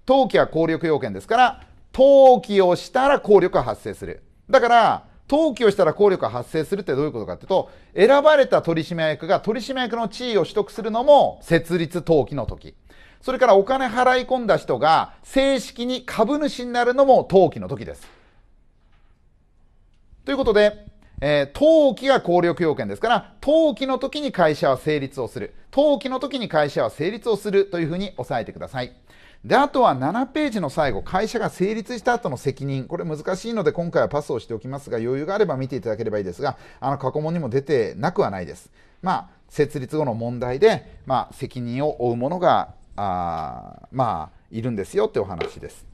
登記は効力要件ですから、登記をしたら効力が発生する。だから、登記をしたら効力が発生するってどういうことかっていうと、選ばれた取締役が取締役の地位を取得するのも設立登記の時。それからお金払い込んだ人が正式に株主になるのも登記の時です。ということで、えー、登記が効力要件ですから、登記の時に会社は成立をする。登記の時に会社は成立をするというふうに押さえてください。で、あとは7ページの最後、会社が成立した後の責任。これ難しいので今回はパスをしておきますが、余裕があれば見ていただければいいですが、あの過去問にも出てなくはないです。まあ、設立後の問題で、まあ、責任を負う者が、あまあ、いるんですよってお話です。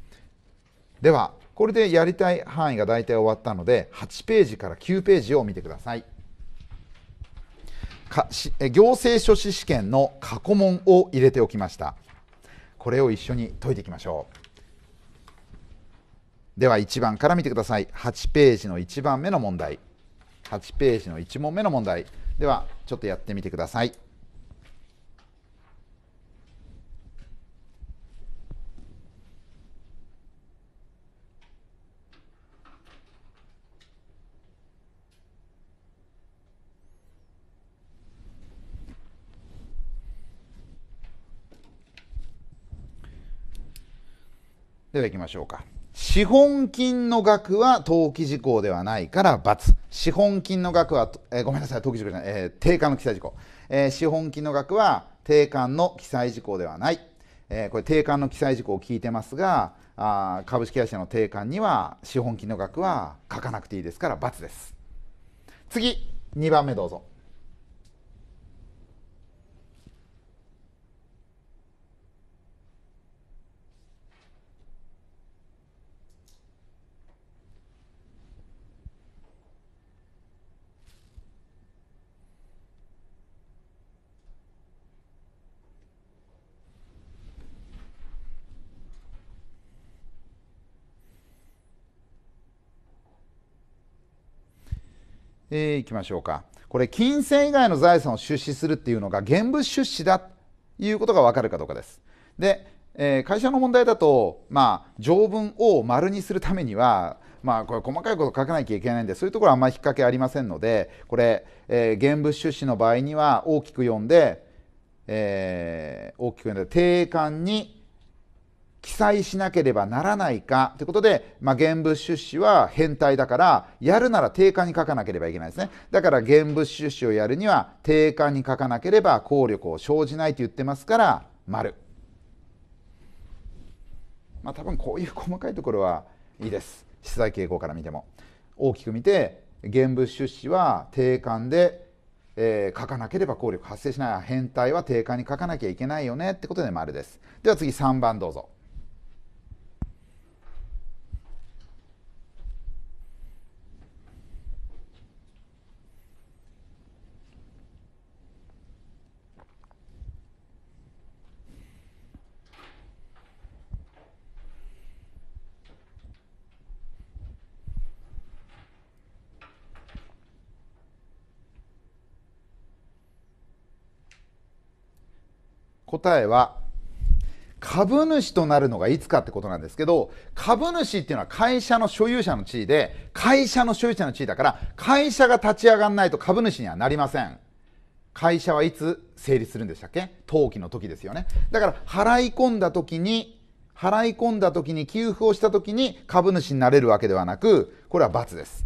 では、これでやりたい範囲が大体終わったので8ページから9ページを見てくださいかし行政書士試験の過去問を入れておきましたこれを一緒に解いていきましょうでは1番から見てください8ページの1番目の問題8ページの1問目の問題ではちょっとやってみてくださいでは行きましょうか。資本金の額は登記事項ではないから×。資本金の額は、えー、ごめんなさい、登記事項じゃない、えー、定款の記載事項、えー、資本金の額は定款の記載事項ではない。えー、これ定款の記載事項を聞いてますが、あ株式会社の定款には資本金の額は書かなくていいですから×です。次、2番目どうぞ。えー、いきましょうか。これ、金銭以外の財産を出資するっていうのが現物出資だということがわかるかどうかです。で、えー、会社の問題だと、まあ、条文を丸にするためには、まあ、これ細かいこと書かなきゃいけないんでそういうところはあんまり引っ掛けありませんのでこれ、えー、現物出資の場合には大きく読んで、えー、大きく読んで定款に記載しなければならないかということで、まあ、原物出資は変態だからやるなら定価に書かなければいけないですねだから原物出資をやるには定価に書かなければ効力を生じないと言ってますから丸まあ多分こういう細かいところはいいです資材傾向から見ても大きく見て原物出資は定価で、えー、書かなければ効力発生しない変態は定価に書かなきゃいけないよねってことで丸ですでは次3番どうぞ答えは株主となるのがいつかってことなんですけど株主っていうのは会社の所有者の地位で会社の所有者の地位だから会社が立ち上がらないと株主にはなりません会社はいつ成立するんでしたっけ登記の時ですよねだから払い込んだ時に払い込んだ時に給付をした時に株主になれるわけではなくこれは罰です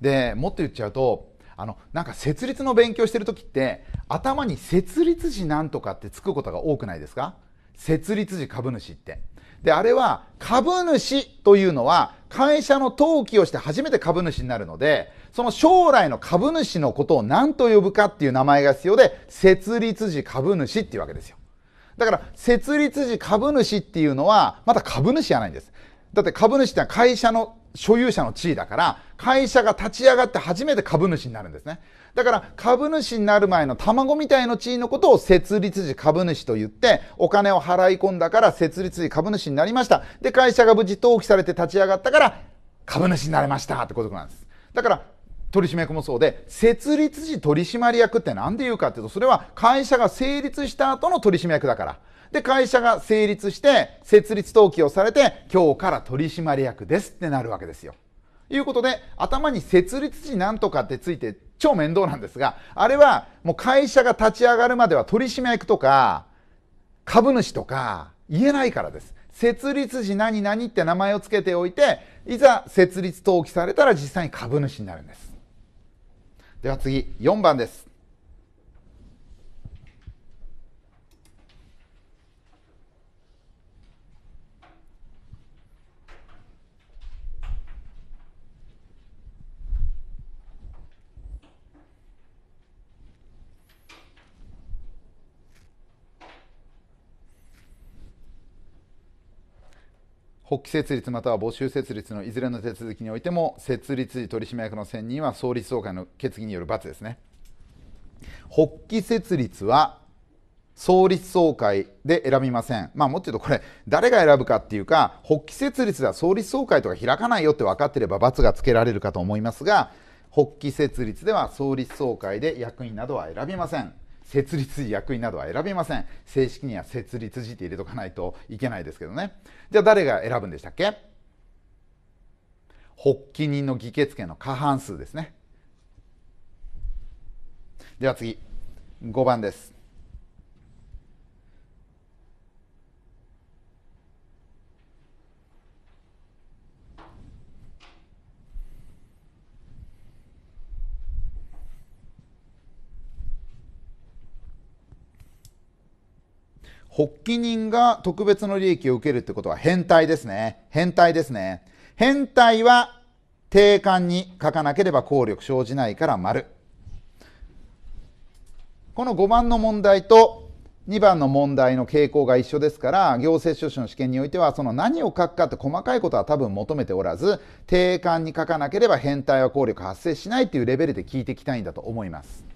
でもっと言っちゃうとあのなんか設立の勉強してる時って頭に設立時なんとかってつくことが多くないですか設立時株主って。で、あれは株主というのは会社の登記をして初めて株主になるので、その将来の株主のことを何と呼ぶかっていう名前が必要で、設立時株主っていうわけですよ。だから、設立時株主っていうのは、また株主じゃないんです。だって株主ってのは会社の所有者の地位だから、会社が立ち上がって初めて株主になるんですね。だから株主になる前の卵みたいの地位のことを設立時株主と言って、お金を払い込んだから設立時株主になりました。で、会社が無事登記されて立ち上がったから株主になれましたってことなんです。だから取締役もそうで、設立時取締役って何で言うかっていうと、それは会社が成立した後の取締役だから。で、会社が成立して、設立登記をされて、今日から取締役ですってなるわけですよ。いうことで、頭に設立時なんとかってついて超面倒なんですが、あれはもう会社が立ち上がるまでは取締役とか、株主とか言えないからです。設立時何々って名前を付けておいて、いざ設立登記されたら実際に株主になるんです。では次、4番です。発起設立または募集設立のいずれの手続きにおいても設立時取締役の選任は創立総会の決議による罰ですね発起設立は創立総会で選びませんまあもっと言うとこれ誰が選ぶかっていうか発起設立では創立総会とか開かないよって分かってれば罰がつけられるかと思いますが発起設立では創立総会で役員などは選びません設立役員などは選びません正式には設立時って入れとかないといけないですけどねじゃあ誰が選ぶんでしたっけ発起人の議決権の過半数ですねでは次5番です発起人が特別の利益を受けるってことは変態ですね。変態ですね。変態は定款に書かなければ効力生じないから丸。この5番の問題と2番の問題の傾向が一緒ですから行政書士の試験においてはその何を書くかって細かいことは多分求めておらず定款に書かなければ変態は効力発生しないっていうレベルで聞いていきたいんだと思います。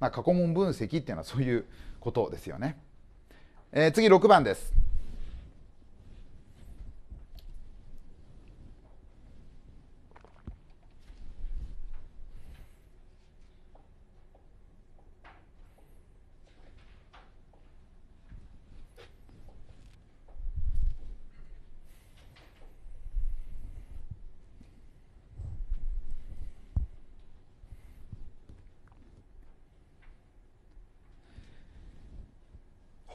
まあ、過去問分析っていうのはそういうことですよね。えー、次6番です。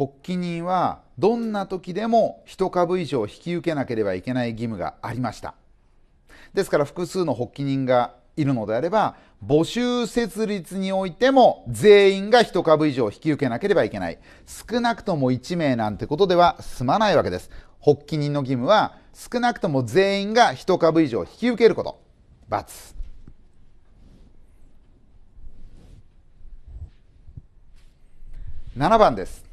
発起人はどんな時でも1株以上引き受けなければいけない義務がありましたですから複数の発起人がいるのであれば募集設立においても全員が1株以上引き受けなければいけない少なくとも1名なんてことでは済まないわけです発起人の義務は少なくとも全員が1株以上引き受けること×七番です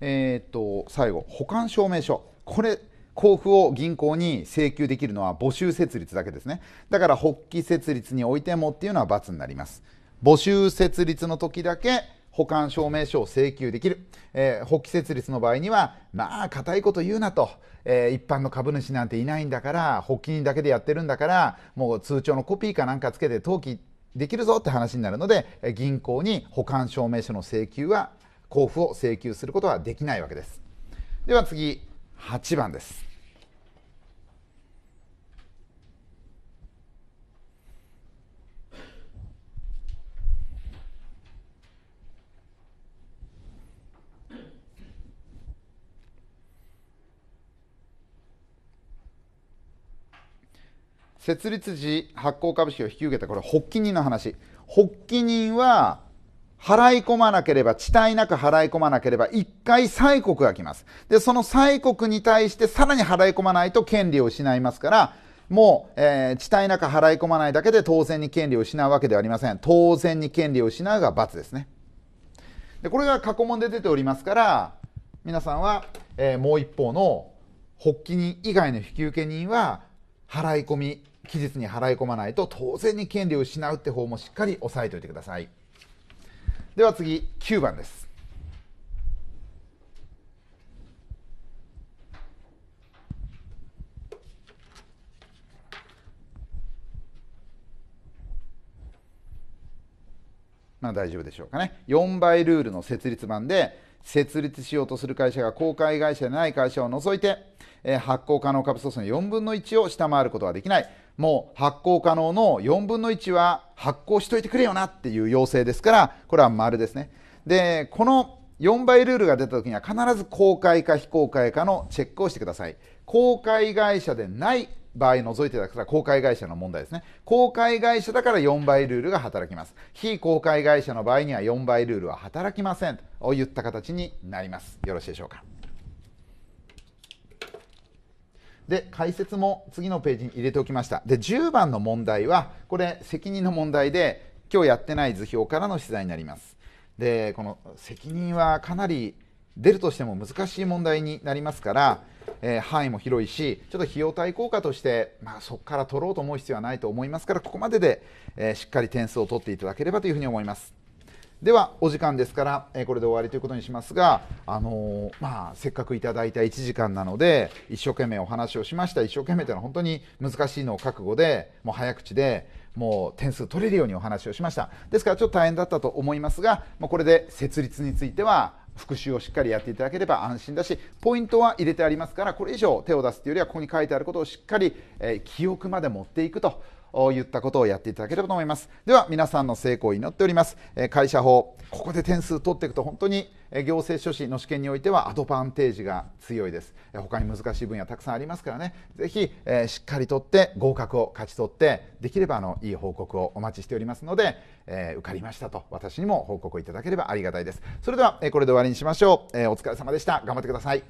えー、と最後保管証明書これ交付を銀行に請求できるのは募集設立だけですねだから発起設立においてもっていうのは×になります募集設立の時だけ保管証明書を請求できる、えー、発起設立の場合にはまあ固いこと言うなと、えー、一般の株主なんていないんだから発起人だけでやってるんだからもう通帳のコピーかなんかつけて登記できるぞって話になるので銀行に保管証明書の請求は交付を請求することはできないわけですでは次8番です設立時発行株式を引き受けたこれ発起人の話発起人は払い込まなければ、地帯なく払い込まなければ、一回催告が来ます。で、その催告に対してさらに払い込まないと権利を失いますから、もう、えー、地帯なく払い込まないだけで当然に権利を失うわけではありません。当然に権利を失うが罰ですね。で、これが過去問で出ておりますから、皆さんは、えー、もう一方の発起人以外の引受人は、払い込み、期日に払い込まないと当然に権利を失うって方もしっかり押さえておいてください。では次9番ですまあ大丈夫でしょうかね4倍ルールの設立版で設立しようとする会社が公開会社でない会社を除いて、えー、発行可能株組数の4分の1を下回ることはできないもう発行可能の4分の1は発行しといてくれよなっていう要請ですからこれは丸ですねでこの4倍ルールが出た時には必ず公開か非公開かのチェックをしてください公開会社でない場合除いてだから公開会社の問題ですね公開会社だから4倍ルールが働きます非公開会社の場合には4倍ルールは働きませんと言った形になりますよろしいでしょうかで解説も次のページに入れておきましたで10番の問題はこれ責任の問題で今日やってない図表からの取材になりますでこの責任はかなり出るとしても難しい問題になりますから、えー、範囲も広いしちょっと費用対効果として、まあ、そこから取ろうと思う必要はないと思いますからここまでで、えー、しっかり点数を取っていただければというふうに思いますではお時間ですから、えー、これで終わりということにしますが、あのー、まあ、せっかくいただいた1時間なので一生懸命お話をしました一生懸命というのは本当に難しいのを覚悟でもう早口でもう点数取れるようにお話をしましたですからちょっと大変だったと思いますが、まあ、これで設立については復習をしっかりやっていただければ安心だしポイントは入れてありますからこれ以上手を出すというよりはここに書いてあることをしっかり、えー、記憶まで持っていくと。いったことをやっていただければと思いますでは皆さんの成功を祈っております会社法ここで点数取っていくと本当に行政書士の試験においてはアドバンテージが強いです他に難しい分野たくさんありますからね是非、えしっかりとって合格を勝ち取ってできればあのいい報告をお待ちしておりますので、え受かりましたと私にも報告をいただければありがたいですそれでは、えこれで終わりにしましょう、えお疲れ様でした頑張ってください